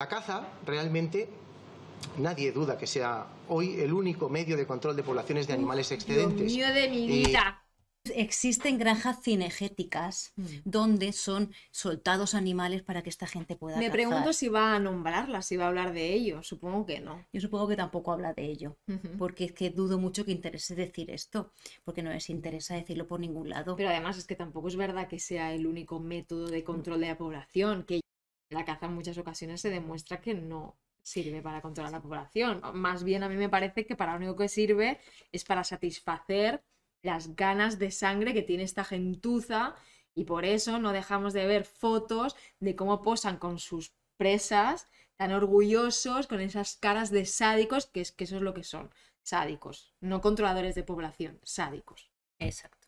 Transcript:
La caza realmente nadie duda que sea hoy el único medio de control de poblaciones de animales excedentes. Dios de mi vida. Existen granjas cinegéticas mm. donde son soltados animales para que esta gente pueda. Me pregunto si va a nombrarlas, si va a hablar de ello. Supongo que no. Yo supongo que tampoco habla de ello, porque es que dudo mucho que interese decir esto, porque no les interesa decirlo por ningún lado. Pero además es que tampoco es verdad que sea el único método de control de la población. Que la caza en muchas ocasiones se demuestra que no sirve para controlar la población. Más bien a mí me parece que para lo único que sirve es para satisfacer las ganas de sangre que tiene esta gentuza y por eso no dejamos de ver fotos de cómo posan con sus presas tan orgullosos, con esas caras de sádicos, que es que eso es lo que son, sádicos, no controladores de población, sádicos. Exacto.